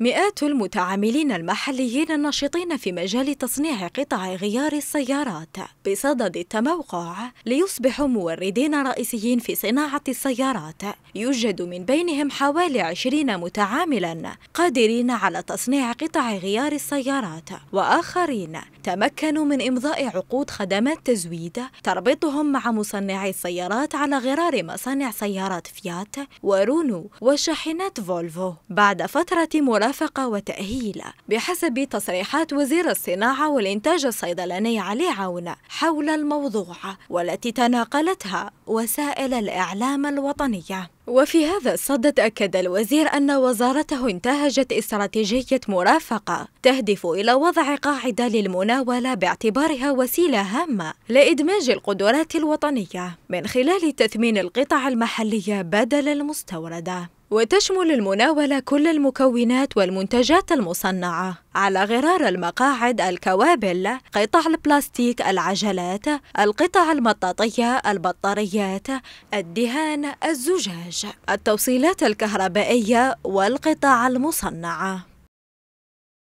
مئات المتعاملين المحليين الناشطين في مجال تصنيع قطع غيار السيارات بصدد التموقع ليصبحوا موردين رئيسيين في صناعة السيارات يوجد من بينهم حوالي 20 متعاملا قادرين على تصنيع قطع غيار السيارات وآخرين تمكنوا من إمضاء عقود خدمات تزويد تربطهم مع مصنعي السيارات على غرار مصانع سيارات فيات ورونو وشاحنات فولفو بعد فترة مراجعة مرافقة وتأهيل بحسب تصريحات وزير الصناعة والإنتاج الصيدلاني علي عون حول الموضوع والتي تناقلتها وسائل الإعلام الوطنية وفي هذا الصدد أكد الوزير أن وزارته انتهجت استراتيجية مرافقة تهدف إلى وضع قاعدة للمناولة باعتبارها وسيلة هامة لإدماج القدرات الوطنية من خلال تثمين القطع المحلية بدل المستوردة وتشمل المناولة كل المكونات والمنتجات المصنعة على غرار المقاعد الكوابل قطع البلاستيك العجلات القطع المطاطية البطارية النفطيات الدهان الزجاج التوصيلات الكهربائية والقطاع المصنعه